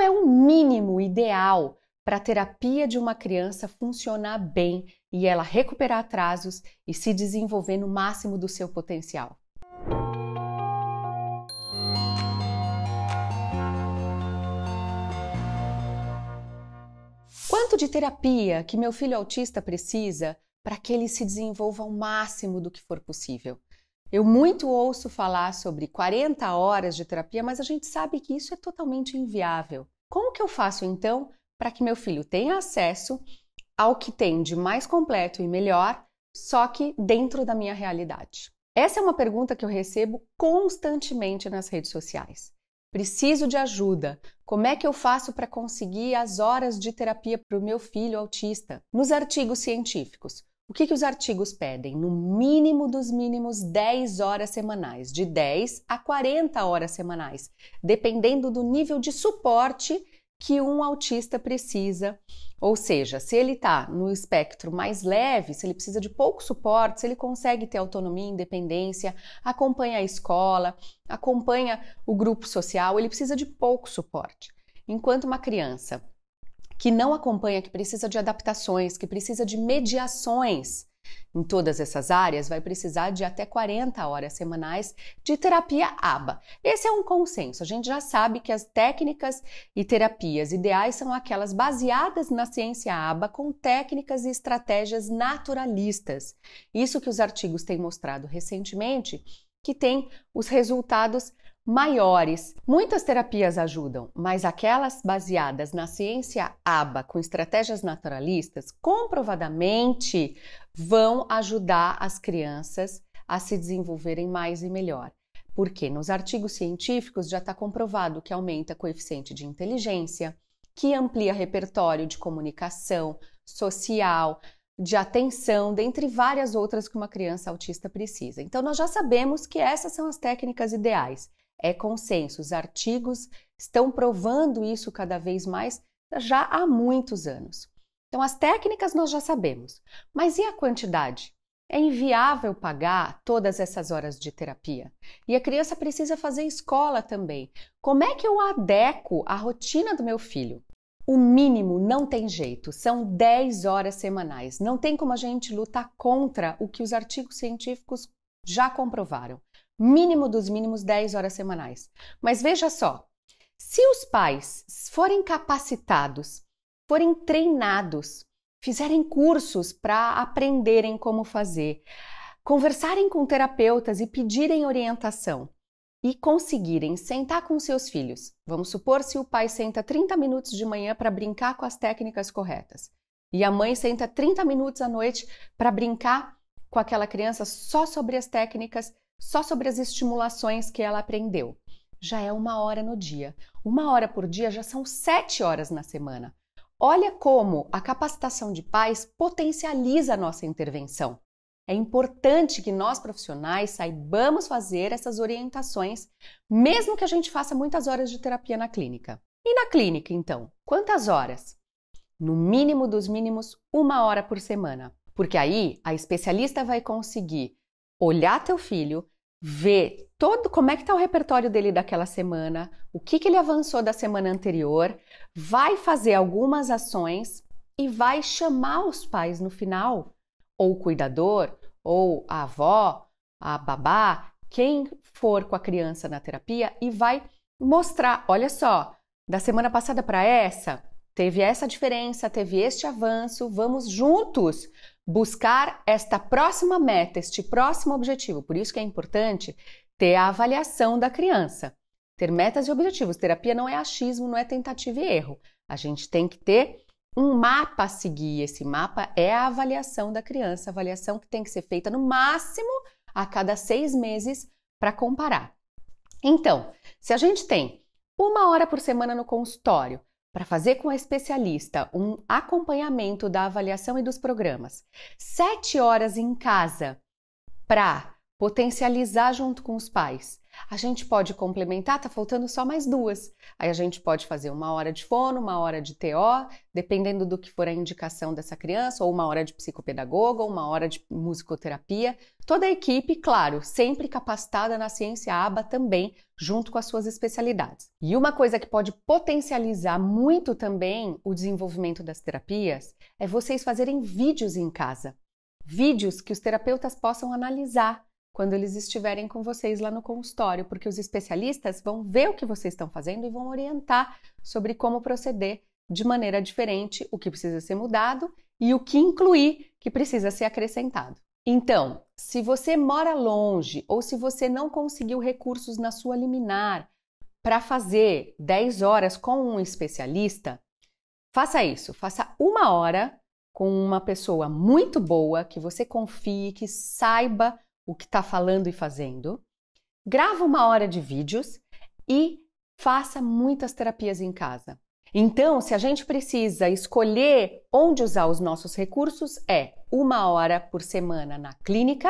qual é o mínimo ideal para a terapia de uma criança funcionar bem e ela recuperar atrasos e se desenvolver no máximo do seu potencial? Quanto de terapia que meu filho autista precisa para que ele se desenvolva ao máximo do que for possível? Eu muito ouço falar sobre 40 horas de terapia, mas a gente sabe que isso é totalmente inviável. Como que eu faço então para que meu filho tenha acesso ao que tem de mais completo e melhor, só que dentro da minha realidade? Essa é uma pergunta que eu recebo constantemente nas redes sociais. Preciso de ajuda. Como é que eu faço para conseguir as horas de terapia para o meu filho autista? Nos artigos científicos, o que, que os artigos pedem? No mínimo dos mínimos 10 horas semanais, de 10 a 40 horas semanais, dependendo do nível de suporte que um autista precisa. Ou seja, se ele está no espectro mais leve, se ele precisa de pouco suporte, se ele consegue ter autonomia independência, acompanha a escola, acompanha o grupo social, ele precisa de pouco suporte. Enquanto uma criança que não acompanha, que precisa de adaptações, que precisa de mediações em todas essas áreas, vai precisar de até 40 horas semanais de terapia ABA. Esse é um consenso. A gente já sabe que as técnicas e terapias ideais são aquelas baseadas na ciência ABA com técnicas e estratégias naturalistas. Isso que os artigos têm mostrado recentemente, que tem os resultados maiores. Muitas terapias ajudam, mas aquelas baseadas na ciência ABA com estratégias naturalistas comprovadamente vão ajudar as crianças a se desenvolverem mais e melhor. Porque nos artigos científicos já está comprovado que aumenta coeficiente de inteligência, que amplia repertório de comunicação, social, de atenção, dentre várias outras que uma criança autista precisa. Então, nós já sabemos que essas são as técnicas ideais é consenso. Os artigos estão provando isso cada vez mais já há muitos anos. Então, as técnicas nós já sabemos, mas e a quantidade? É inviável pagar todas essas horas de terapia. E a criança precisa fazer escola também. Como é que eu adequo a rotina do meu filho? O mínimo não tem jeito, são 10 horas semanais. Não tem como a gente lutar contra o que os artigos científicos já comprovaram mínimo dos mínimos 10 horas semanais. Mas veja só, se os pais forem capacitados, forem treinados, fizerem cursos para aprenderem como fazer, conversarem com terapeutas e pedirem orientação e conseguirem sentar com seus filhos. Vamos supor se o pai senta 30 minutos de manhã para brincar com as técnicas corretas e a mãe senta 30 minutos à noite para brincar com aquela criança só sobre as técnicas só sobre as estimulações que ela aprendeu. Já é uma hora no dia. Uma hora por dia já são sete horas na semana. Olha como a capacitação de pais potencializa a nossa intervenção. É importante que nós profissionais saibamos fazer essas orientações, mesmo que a gente faça muitas horas de terapia na clínica. E na clínica, então, quantas horas? No mínimo dos mínimos, uma hora por semana. Porque aí a especialista vai conseguir olhar teu filho, ver todo como é que está o repertório dele daquela semana, o que, que ele avançou da semana anterior, vai fazer algumas ações e vai chamar os pais no final, ou o cuidador, ou a avó, a babá, quem for com a criança na terapia e vai mostrar, olha só, da semana passada para essa, teve essa diferença, teve este avanço, vamos juntos buscar esta próxima meta, este próximo objetivo. Por isso que é importante ter a avaliação da criança, ter metas e objetivos. Terapia não é achismo, não é tentativa e erro. A gente tem que ter um mapa a seguir. Esse mapa é a avaliação da criança, avaliação que tem que ser feita no máximo a cada seis meses para comparar. Então, se a gente tem uma hora por semana no consultório, para fazer com a especialista um acompanhamento da avaliação e dos programas, sete horas em casa para potencializar junto com os pais. A gente pode complementar, tá faltando só mais duas. Aí a gente pode fazer uma hora de fono, uma hora de TO, dependendo do que for a indicação dessa criança, ou uma hora de psicopedagoga, ou uma hora de musicoterapia. Toda a equipe, claro, sempre capacitada na ciência aba também, junto com as suas especialidades. E uma coisa que pode potencializar muito também o desenvolvimento das terapias é vocês fazerem vídeos em casa. Vídeos que os terapeutas possam analisar quando eles estiverem com vocês lá no consultório, porque os especialistas vão ver o que vocês estão fazendo e vão orientar sobre como proceder de maneira diferente, o que precisa ser mudado e o que incluir que precisa ser acrescentado. Então, se você mora longe ou se você não conseguiu recursos na sua liminar para fazer 10 horas com um especialista, faça isso, faça uma hora com uma pessoa muito boa que você confie, que saiba o que está falando e fazendo, grava uma hora de vídeos e faça muitas terapias em casa. Então, se a gente precisa escolher onde usar os nossos recursos, é uma hora por semana na clínica.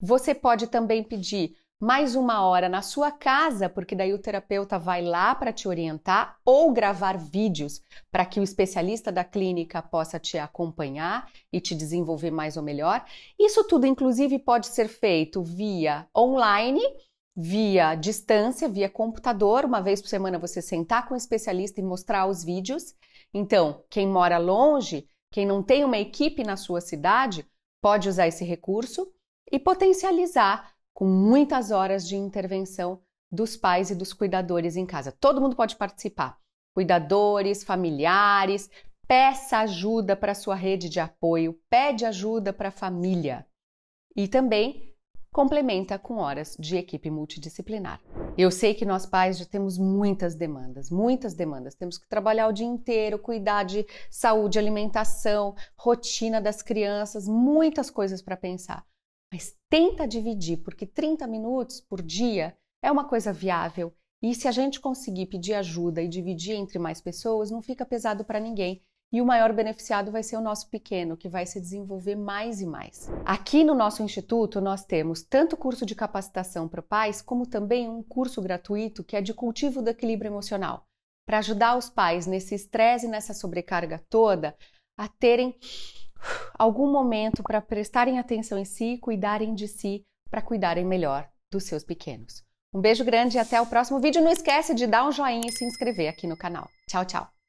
Você pode também pedir mais uma hora na sua casa, porque daí o terapeuta vai lá para te orientar, ou gravar vídeos para que o especialista da clínica possa te acompanhar e te desenvolver mais ou melhor. Isso tudo, inclusive, pode ser feito via online. Via distância, via computador, uma vez por semana você sentar com o especialista e mostrar os vídeos. Então, quem mora longe, quem não tem uma equipe na sua cidade, pode usar esse recurso e potencializar com muitas horas de intervenção dos pais e dos cuidadores em casa. Todo mundo pode participar. Cuidadores, familiares, peça ajuda para sua rede de apoio, pede ajuda para a família. E também complementa com horas de equipe multidisciplinar. Eu sei que nós pais já temos muitas demandas, muitas demandas. Temos que trabalhar o dia inteiro, cuidar de saúde, alimentação, rotina das crianças, muitas coisas para pensar. Mas tenta dividir, porque 30 minutos por dia é uma coisa viável. E se a gente conseguir pedir ajuda e dividir entre mais pessoas, não fica pesado para ninguém. E o maior beneficiado vai ser o nosso pequeno, que vai se desenvolver mais e mais. Aqui no nosso instituto, nós temos tanto curso de capacitação para pais, como também um curso gratuito que é de cultivo do equilíbrio emocional, para ajudar os pais nesse estresse e nessa sobrecarga toda a terem algum momento para prestarem atenção em si, cuidarem de si, para cuidarem melhor dos seus pequenos. Um beijo grande e até o próximo vídeo. Não esquece de dar um joinha e se inscrever aqui no canal. Tchau, tchau!